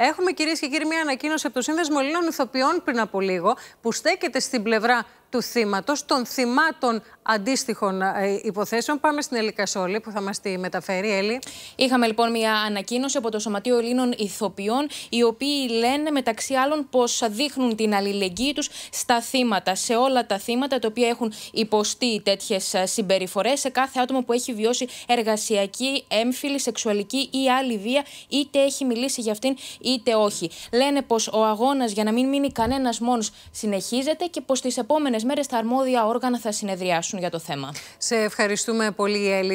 Έχουμε κυρίες και κύριοι μια ανακοίνωση από το Σύνδεσμο Ελλήνων Ιθοποιών πριν από λίγο, που στέκεται στην πλευρά του θύματος, των θυμάτων αντίστοιχων ε, υποθέσεων. Πάμε στην Ελίκα που θα μας τη μεταφέρει. Έλλη. Είχαμε λοιπόν μια ανακοίνωση από το Σωματείο Ελλήνων Ιθοποιών οι οποίοι λένε μεταξύ άλλων πως δείχνουν την αλληλεγγύη τους στα θύματα, σε όλα τα θύματα τα οποία έχουν υποστεί τέτοιες συμπεριφορές, σε κάθε άτομο που έχει βιώσει εργασιακή, έμφυλη, σεξουαλική ή άλλη βία, είτε έχει μιλήσει για αυτήν είτε όχι. Λένε πως ο αγώνας για να μην μείνει κανένας μόνος συνεχίζεται και πως τις επόμενες μέρες τα αρμόδια όργανα θα συνεδριάσουν για το θέμα. Σε ευχαριστούμε πολύ, Έλλη.